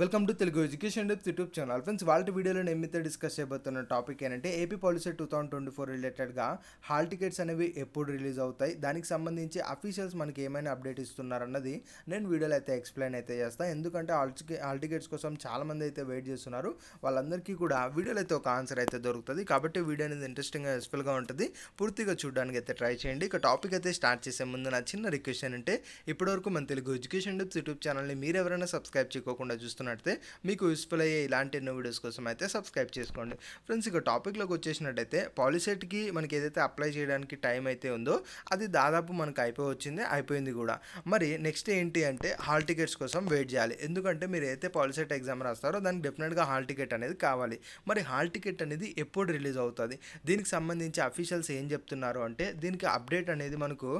welcome to Telugu education depths YouTube channel friends వాళ్ళ వీడియోలో నేను మీతో డిస్కస్ చేయబోతున్న టాపిక్ ఏంటంటే AP policy two thousand twenty four రిలేటెడ్గా హాల్ టికెట్స్ అనేవి ఎప్పుడు రిలీజ్ అవుతాయి దానికి సంబంధించి అఫీషియల్స్ మనకి ఏమైనా అప్డేట్ ఇస్తున్నారన్నది నేను వీడియోలో అయితే ఎక్స్ప్లెయిన్ అయితే చేస్తాను ఎందుకంటే హాల్ హాల్ టికెట్స్ కోసం చాలామంది అయితే వెయిట్ చేస్తున్నారు వాళ్ళందరికీ కూడా వీడియోలో అయితే ఒక ఆన్సర్ అయితే దొరుకుతుంది కాబట్టి వీడియో అనేది ఇంట్రెస్టింగ్గా యూస్ఫుల్గా ఉంటుంది పూర్తిగా చూడడానికి అయితే ట్రై చేయండి ఇక టాపిక్ అయితే స్టార్ట్ చేసే ముందు నా చిన్న రిక్వెస్ట్ ఏంటంటే ఇప్పటివరకు మన తెలుగు ఎడ్యుకేషన్ డెప్స్ యూట్యూబ్ ఛానల్ని మీరు ఎవరైనా సబ్స్క్రైబ్ చేయకుండా చూస్తారు చూస్తున్నట్టయితే మీకు యూస్ఫుల్ అయ్యే ఇలాంటి ఎన్నో వీడియోస్ కోసం అయితే సబ్స్క్రైబ్ చేసుకోండి ఫ్రెండ్స్ ఇక టాపిక్లోకి వచ్చేసినట్టయితే పాలిసెట్కి మనకి ఏదైతే అప్లై చేయడానికి టైం అయితే ఉందో అది దాదాపు మనకు అయిపోయి వచ్చింది అయిపోయింది కూడా మరి నెక్స్ట్ ఏంటి అంటే హాల్ టికెట్స్ కోసం వెయిట్ చేయాలి ఎందుకంటే మీరు అయితే పాలిసెట్ ఎగ్జామ్ రాస్తారో దానికి డెఫినెట్గా హాల్ టికెట్ అనేది కావాలి మరి హాల్ టికెట్ అనేది ఎప్పుడు రిలీజ్ అవుతుంది దీనికి సంబంధించి అఫీషియల్స్ ఏం చెప్తున్నారు అంటే దీనికి అప్డేట్ అనేది మనకు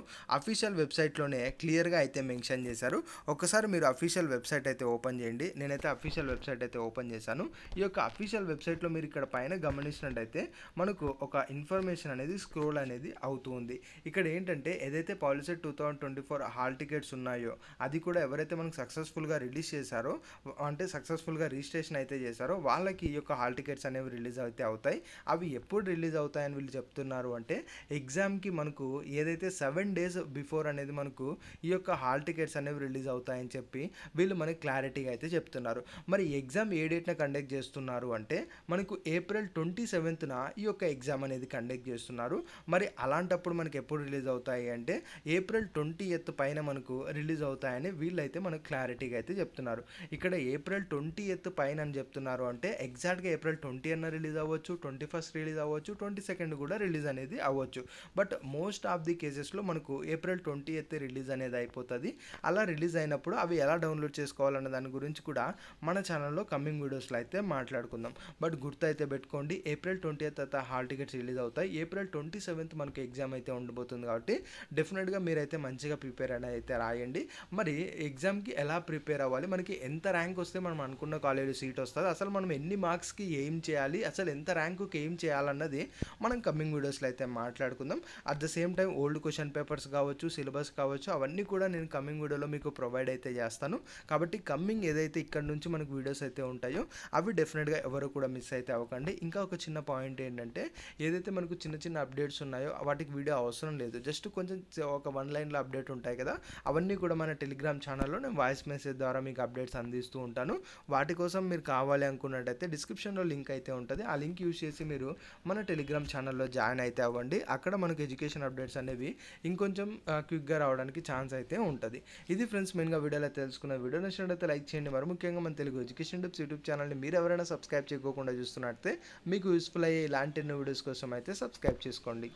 అఫీషియల్ వెబ్సైట్లోనే క్లియర్గా అయితే మెన్షన్ చేశారు ఒకసారి మీరు అఫీషియల్ వెబ్సైట్ అయితే ఓపెన్ చేయండి నేను నేనైతే అఫీషియల్ వెబ్సైట్ అయితే ఓపెన్ చేశాను ఈ యొక్క అఫీషియల్ వెబ్సైట్లో మీరు ఇక్కడ పైన గమనించినట్టయితే మనకు ఒక ఇన్ఫర్మేషన్ అనేది స్క్రోల్ అనేది అవుతుంది ఇక్కడ ఏంటంటే ఏదైతే policy two thousand twenty four hall tickets ఉన్నాయో అది కూడా ఎవరైతే మనకు సక్సెస్ఫుల్గా రిలీజ్ చేశారో అంటే సక్సెస్ఫుల్గా రిజిస్ట్రేషన్ అయితే చేశారో వాళ్ళకి ఈ యొక్క హాల్ టికెట్స్ అనేవి రిలీజ్ అయితే అవుతాయి అవి ఎప్పుడు రిలీజ్ అవుతాయని వీళ్ళు చెప్తున్నారు అంటే ఎగ్జామ్కి మనకు ఏదైతే సెవెన్ డేస్ బిఫోర్ అనేది మనకు ఈ యొక్క హాల్ టికెట్స్ అనేవి రిలీజ్ అవుతాయని చెప్పి వీళ్ళు మనకి క్లారిటీగా అయితే చెప్తున్నారు చేస్తున్నారు మరి ఎగ్జామ్ ఏ డేట్న కండక్ట్ చేస్తున్నారు అంటే మనకు ఏప్రిల్ ట్వంటీ సెవెంత్న ఈ యొక్క ఎగ్జామ్ అనేది కండక్ట్ చేస్తున్నారు మరి అలాంటప్పుడు మనకి ఎప్పుడు రిలీజ్ అవుతాయి అంటే ఏప్రిల్ ట్వంటీ ఎయిత్ పైన మనకు రిలీజ్ అవుతాయని వీళ్ళైతే మనకు క్లారిటీగా అయితే చెప్తున్నారు ఇక్కడ ఏప్రిల్ ట్వంటీ ఎయిత్ పైన అని చెప్తున్నారు అంటే ఎగ్జాక్ట్గా ఏప్రిల్ ట్వంటీ అన్న రిలీజ్ అవ్వచ్చు ట్వంటీ ఫస్ట్ రిలీజ్ అవ్వచ్చు ట్వంటీ సెకండ్ కూడా రిలీజ్ అనేది అవ్వచ్చు బట్ మోస్ట్ ఆఫ్ ది కేసెస్లో మనకు ఏప్రిల్ ట్వంటీ ఎయిత్ రిలీజ్ అనేది అయిపోతుంది అలా రిలీజ్ అయినప్పుడు అవి ఎలా డౌన్లోడ్ చేసుకోవాలన్న దాని గురించి కూడా మన ఛానల్లో కమ్మింగ్ వీడియోస్లో అయితే మాట్లాడుకుందాం బట్ గుర్తు అయితే పెట్టుకోండి ఏప్రిల్ ట్వంటీ అయితే హాల్ టికెట్స్ రిలీజ్ అవుతాయి ఏప్రిల్ ట్వంటీ సెవెంత్ మనకు ఎగ్జామ్ అయితే ఉండబోతుంది కాబట్టి డెఫినెట్గా మీరైతే మంచిగా ప్రిపేర్ అనేది అయితే రాయండి మరి ఎగ్జామ్కి ఎలా ప్రిపేర్ అవ్వాలి మనకి ఎంత ర్యాంక్ వస్తే మనం అనుకున్న కాలేజీ సీట్ వస్తుంది అసలు మనం ఎన్ని మార్క్స్కి ఏం చేయాలి అసలు ఎంత ర్యాంకుకి ఏం చేయాలన్నది మనం కమ్మింగ్ వీడియోస్లో అయితే మాట్లాడుకుందాం at the same time old question papers కావచ్చు సిలబస్ కావచ్చు అవన్నీ కూడా నేను కమ్మింగ్ వీడియోలో మీకు ప్రొవైడ్ అయితే చేస్తాను కాబట్టి కమ్మింగ్ ఏదైతే ఇక్కడ ఇక్కడ నుంచి మనకు వీడియోస్ అయితే ఉంటాయో అవి డెఫినెట్గా ఎవరు కూడా మిస్ అయితే అవ్వకండి ఇంకా ఒక చిన్న పాయింట్ ఏంటంటే ఏదైతే మనకు చిన్న చిన్న అప్డేట్స్ ఉన్నాయో వాటికి వీడియో అవసరం లేదు జస్ట్ కొంచెం ఒక వన్ లైన్లో అప్డేట్ ఉంటాయి కదా అవన్నీ కూడా మన టెలిగ్రామ్ ఛానల్లో నేను వాయిస్ మెసేజ్ ద్వారా మీకు అప్డేట్స్ అందిస్తూ ఉంటాను వాటి కోసం మీరు కావాలి అనుకున్నట్టయితే డిస్క్రిప్షన్లో లింక్ అయితే ఉంటుంది ఆ లింక్ యూస్ చేసి మీరు మన టెలిగ్రామ్ ఛానల్లో జాయిన్ అయితే అవ్వండి అక్కడ మనకు ఎడ్యుకేషన్ అప్డేట్స్ అనేవి ఇంకొంచెం క్విక్గా రావడానికి ఛాన్స్ అయితే ఉంటుంది ఇది ఫ్రెండ్స్ మెయిన్గా వీడియోలో తెలుసుకున్న వీడియో నచ్చినట్టయితే లైక్ చేయండి మరి ముఖ్యంగా ముఖ్యంగా మన తెలుగు ఎడ్యుకేషన్ టిప్స్ యూట్యూబ్ ఛానల్ని మీరు ఎవరైనా సబ్స్క్రైబ్ చేసుకోకుండా చూస్తున్నట్టే మీకు యూస్ఫుల్ అయ్యే ఇలాంటి ఎన్నో వీడియోస్ కోసం అయితే సబ్స్క్రైబ్ చేసుకోండి